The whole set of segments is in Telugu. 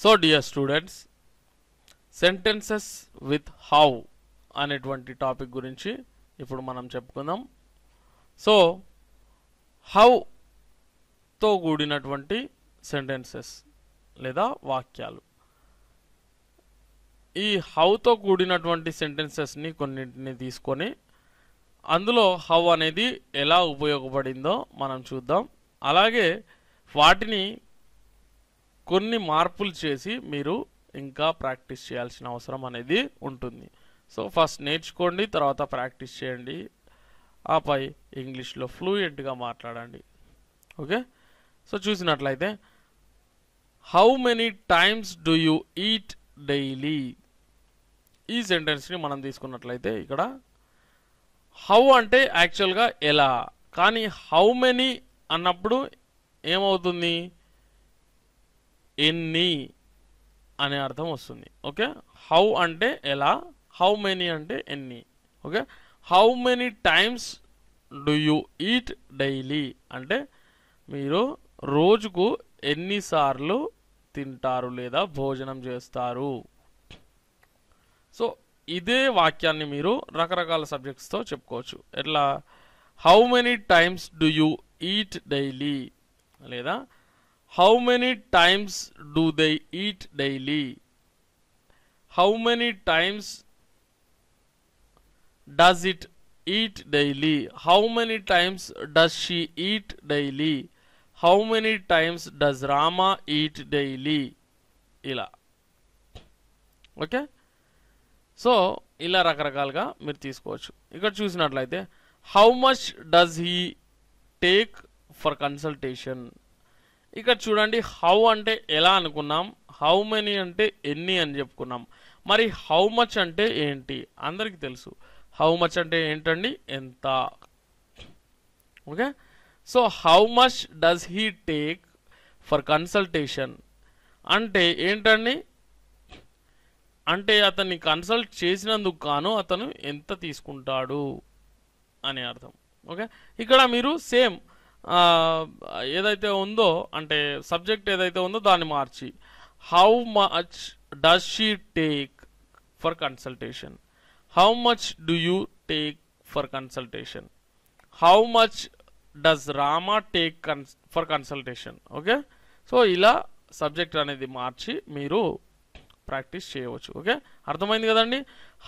So dear students sentences with how అనేటువంటి టాపిక్ గురించి ఇప్పుడు మనం చెప్పుకుందాం సో హౌతో కూడినటువంటి సెంటెన్సెస్ లేదా వాక్యాలు ఈ హౌతో కూడినటువంటి సెంటెన్సెస్ని కొన్నింటిని తీసుకొని అందులో హౌ అనేది ఎలా ఉపయోగపడిందో మనం చూద్దాం అలాగే వాటిని కొన్ని మార్పులు చేసి మీరు ఇంకా ప్రాక్టీస్ చేయాల్సిన అవసరం అనేది ఉంటుంది సో ఫస్ట్ నేర్చుకోండి తర్వాత ప్రాక్టీస్ చేయండి ఆపై ఇంగ్లీష్లో ఫ్లూయెంట్గా మాట్లాడండి ఓకే సో చూసినట్లయితే how many times do you eat daily ఈ సెంటెన్స్ని మనం తీసుకున్నట్లయితే ఇక్కడ హౌ అంటే యాక్చువల్గా ఎలా కానీ హౌ మెనీ అన్నప్పుడు ఏమవుతుంది ఎన్ని అనే అర్థం వస్తుంది ఓకే హౌ అంటే ఎలా హౌ మెనీ అంటే ఎన్ని okay how many times do you eat daily అంటే మీరు రోజుకు ఎన్నిసార్లు తింటారు లేదా భోజనం చేస్తారు సో ఇదే వాక్యాన్ని మీరు రకరకాల సబ్జెక్ట్స్తో చెప్పుకోవచ్చు ఎట్లా how many times do you eat daily లేదా How many times do they eat daily? How many times does it eat daily? How many times does she eat daily? How many times does Rama eat daily? Ila. Okay? So, Ila Rakarakalga, Mirti's coach. You got choose not like that. How much does he take for consultation? ఇక్కడ చూడండి హౌ అంటే ఎలా అనుకున్నాం హౌ మెనీ అంటే ఎన్ని అని చెప్పుకున్నాం మరి హౌ మచ్ అంటే ఏంటి అందరికి తెలుసు హౌ మచ్ అంటే ఏంటండి ఎంత okay so how much does he take for consultation అంటే ఏంటండి అంటే అతన్ని కన్సల్ట్ చేసినందుకు గాను అతను ఎంత తీసుకుంటాడు అని అర్థం ఓకే ఇక్కడ మీరు సేమ్ ఏదైతే ఉందో అంటే సబ్జెక్ట్ ఏదైతే ఉందో దాన్ని మార్చి how much does she take for consultation how much do you take for consultation how much does Rama take for consultation okay so ఇలా సబ్జెక్ట్ అనేది మార్చి మీరు ప్రాక్టీస్ చేయవచ్చు ఓకే అర్థమైంది కదండి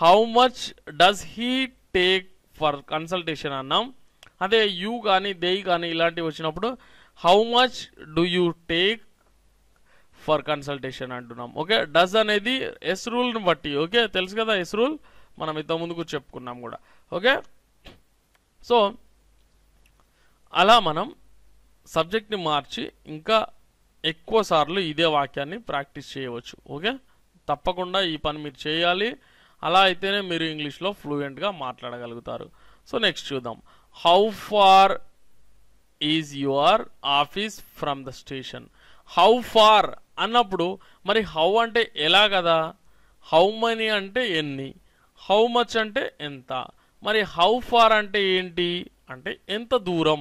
how much does he take for consultation అన్నాం అదే యూ కానీ దేయ్ కానీ ఇలాంటివి వచ్చినప్పుడు how much do you take for consultation అంటున్నాం ఓకే డస్ అనేది ఎస్ రూల్ని బట్టి ఓకే తెలుసు కదా ఎస్ రూల్ మనం ఇంత ముందుకు చెప్పుకున్నాం కూడా ఓకే సో అలా మనం సబ్జెక్ట్ని మార్చి ఇంకా ఎక్కువ సార్లు ఇదే వాక్యాన్ని ప్రాక్టీస్ చేయవచ్చు ఓకే తప్పకుండా ఈ పని మీరు చేయాలి అలా అయితేనే మీరు ఇంగ్లీష్లో ఫ్లూయెంట్గా మాట్లాడగలుగుతారు సో నెక్స్ట్ చూద్దాం how far is your office from the station how far అన్నప్పుడు మరి హౌ అంటే ఎలా కదా హౌ మనీ అంటే ఎన్ని హౌ మచ్ అంటే ఎంత మరి హౌ ఫార్ అంటే ఏంటి అంటే ఎంత దూరం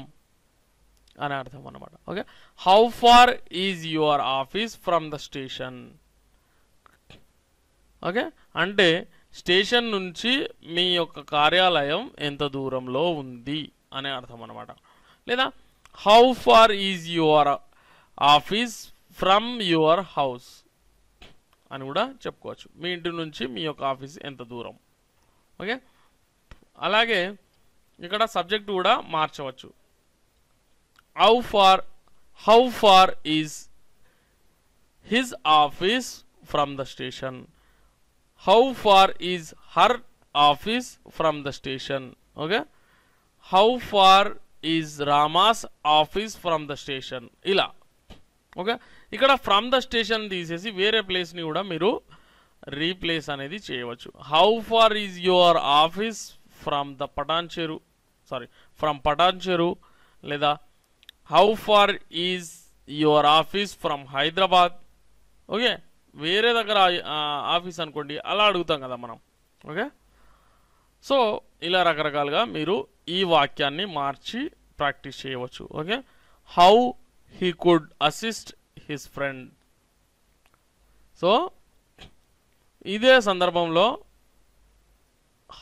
అని అర్థం అనమాట okay how far is your office from the station okay అంటే స్టేషన్ నుంచి మీ యొక్క కార్యాలయం ఎంత దూరంలో ఉంది అనే అర్థం అనమాట లేదా how far is your office from your house అని కూడా చెప్పుకోవచ్చు మీ ఇంటి నుంచి మీ యొక్క ఆఫీస్ ఎంత దూరం ఓకే అలాగే ఇక్కడ సబ్జెక్ట్ కూడా మార్చవచ్చు how far how far is his office from the station how far is her office from the station okay how far is Rama's office from the station ఇలా ఓకే ఇక్కడ ఫ్రమ్ ద స్టేషన్ తీసేసి వేరే ప్లేస్ని కూడా మీరు రీప్లేస్ అనేది చేయవచ్చు how far is your office from the Patancheru sorry from Patancheru లేదా how far is your office from Hyderabad okay వేరే దగ్గర ఆఫీస్ అనుకోండి అలా అడుగుతాం కదా మనం ఓకే సో ఇలా రకరకాలుగా మీరు ఈ వాక్యాన్ని మార్చి ప్రాక్టీస్ చేయవచ్చు okay how he could assist his friend so ఇదే సందర్భంలో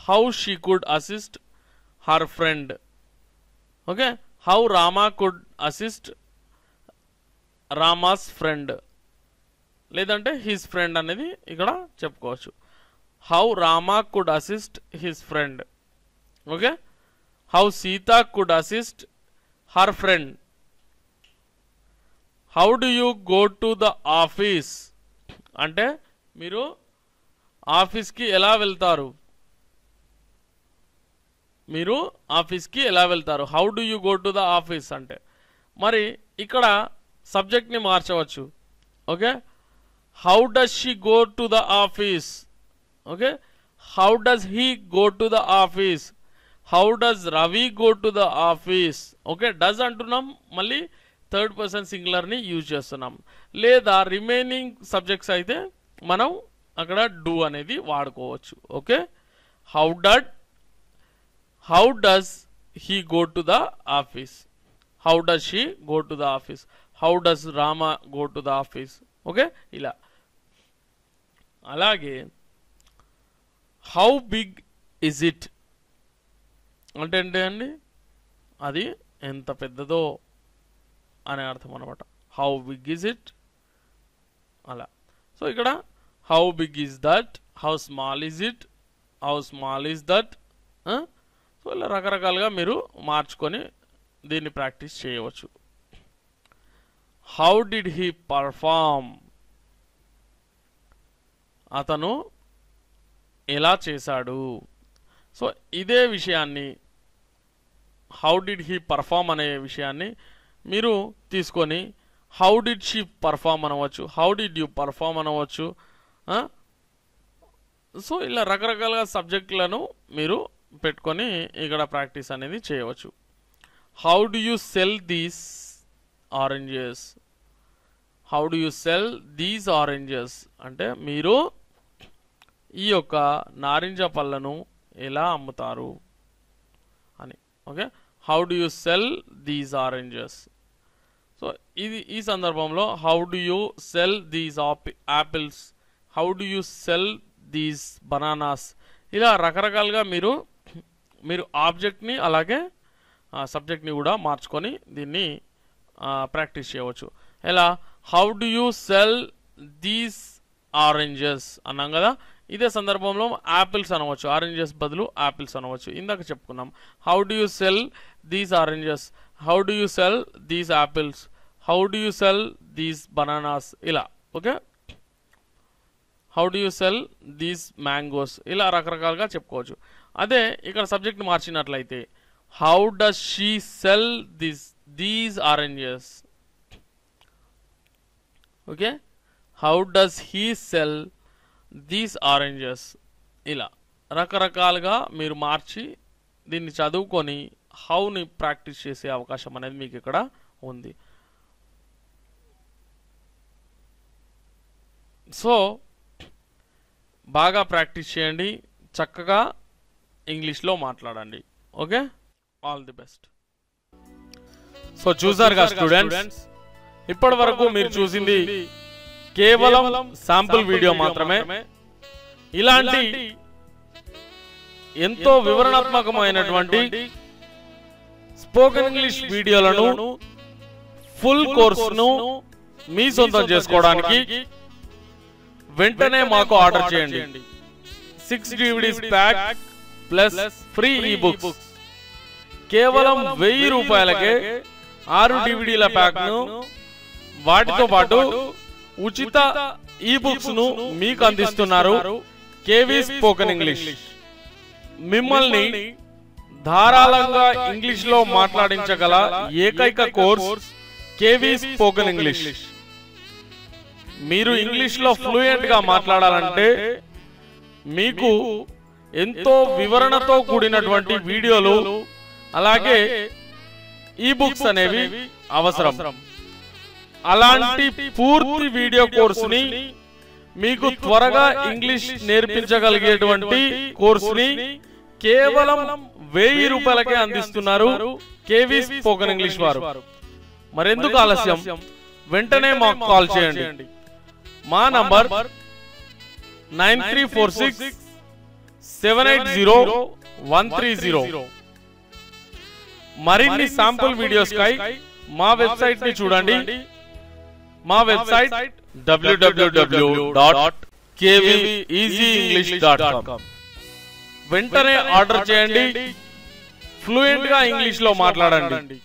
how she could assist her friend okay how Rama could assist Rama's friend లేదంటే హిస్ ఫ్రెండ్ అనేది ఇక్కడ చెప్పుకోవచ్చు how Rama could assist his friend okay how Sita could assist her friend how do you go to the office అంటే మీరు ఆఫీస్కి ఎలా వెళ్తారు మీరు ఆఫీస్కి ఎలా వెళ్తారు how do you go to the office అంటే మరి ఇక్కడ సబ్జెక్ట్ని మార్చవచ్చు okay how does she go to the office okay how does he go to the office how does Ravi go to the office okay does అంటున్నాం మళ్ళీ థర్డ్ పర్సన్ సింగులర్ని యూజ్ చేస్తున్నాం లేదా రిమైనింగ్ సబ్జెక్ట్స్ అయితే మనం అక్కడ డూ అనేది వాడుకోవచ్చు okay how does how does he go to the office how does she go to the office how does Rama go to the office okay ఇలా అలాగే హౌ బిగ్ ఇజ్ ఇట్ అంటే ఏంటి అండి అది ఎంత పెద్దదో అనే అర్థం అనమాట హౌ బిగ్ ఈజ్ ఇట్ అలా సో ఇక్కడ how big is that how small is it how small is that so ఇలా రకరకాలుగా మీరు మార్చుకొని దీన్ని ప్రాక్టీస్ చేయవచ్చు హౌ డిడ్ హీ పర్ఫామ్ అతను ఎలా చేశాడు సో ఇదే విషయాన్ని హౌ డిడ్ హీ పర్ఫామ్ అనే విషయాన్ని మీరు తీసుకొని హౌ డిడ్ షీ పర్ఫామ్ అనవచ్చు హౌ డిడ్ యూ పర్ఫామ్ అనవచ్చు సో ఇలా రకరకాలుగా సబ్జెక్టులను మీరు పెట్టుకొని ఇక్కడ ప్రాక్టీస్ అనేది చేయవచ్చు how do you sell these oranges how do you sell these oranges అంటే మీరు ఈ యొక్క నారింజ పళ్ళను ఎలా అమ్ముతారు అని okay how do you sell these oranges so ఇది ఈ సందర్భంలో how do you sell these apples how do you sell these bananas ఇలా రకరకాలుగా మీరు మీరు ఆబ్జెక్ట్ని అలాగే సబ్జెక్ట్ని కూడా మార్చుకొని దీన్ని ప్రాక్టీస్ చేయవచ్చు ఎలా how do you sell these oranges అన్నాం కదా ఇదే సందర్భంలో యాపిల్స్ అనవచ్చు ఆరెంజెస్ బదులు యాపిల్స్ అనవచ్చు ఇందాక చెప్పుకున్నాం how do you sell these oranges how do you sell these apples how do you sell these bananas ఇలా okay how do you sell these mangoes ఇలా రకరకాలుగా చెప్పుకోవచ్చు అదే ఇక్కడ సబ్జెక్ట్ మార్చినట్లయితే how does she sell this these oranges okay how does he sell these oranges ఇలా రకరకాలుగా మీరు మార్చి దీన్ని చదువుకొని హౌని ప్రాక్టీస్ చేసే అవకాశం అనేది మీకు ఇక్కడ ఉంది సో బాగా ప్రాక్టీస్ చేయండి చక్కగా ఇంగ్లీష్లో మాట్లాడండి okay all the best so చూసారుగా స్టూడెంట్స్ ఇప్పటి వరకు మీరు చూసింది కేవలం శాంపుల్ వీడియో మాత్రమే ఇలాంటి ఎంతో వివరణాత్మకమైనటువంటి స్పోకెన్ ఇంగ్లీష్ వీడియోలను ఫుల్ కోర్సును మీ సొంతం చేసుకోవడానికి వెంటనే మాకు ఆర్డర్ చేయండి six DVDs pack plus free ebook కేవలం వెయ్యి రూపాయలకే ఆరు డివిడీల ప్యాక్ను వాటితో పాటు ఉచిత ఈ బుక్స్ ను మీకు అందిస్తున్నారు కేవీ స్పోకన్ ఇంగ్లీష్ మిమ్మల్ని ధారాళంగా ఇంగ్లీష్ లో మాట్లాడించగల ఏకైక కోర్స్ కేవీ స్పోకెన్ ఇంగ్లీష్ మీరు ఇంగ్లీష్ లో ఫ్లూయెంట్ గా మాట్లాడాలంటే మీకు ఎంతో వివరణతో కూడినటువంటి వీడియోలు అలాగే ఈ బుక్స్ అనేవి అవసరం అలాంటి పూర్తి వీడియో కోర్సుని మీకు త్వరగా ఇంగ్లీష్ నేర్పించగలిగేటువంటి కోర్సుని కేవలం వెయ్యి రూపాయలకే అందిస్తున్నారు కేవీ స్పోకన్ ఇంగ్లీష్ వారు మరెందుకు ఆలస్యం వెంటనే మాకు కాల్ చేయండి మా number nine three four six seven eight zero one three zero మరిన్ని శాంపుల్ కై మా వెబ్సైట్ ని చూడండి మా వెబ్సైట్ డబ్ల్యూడబ్ల్యూడబ్ల్యూ డాట్ కేవీఈజీఇంగ్లీష్ డాట్ వెంటనే ఆర్డర్ చేయండి ఫ్లూయెంట్ గా ఇంగ్లీష్ లో మాట్లాడండి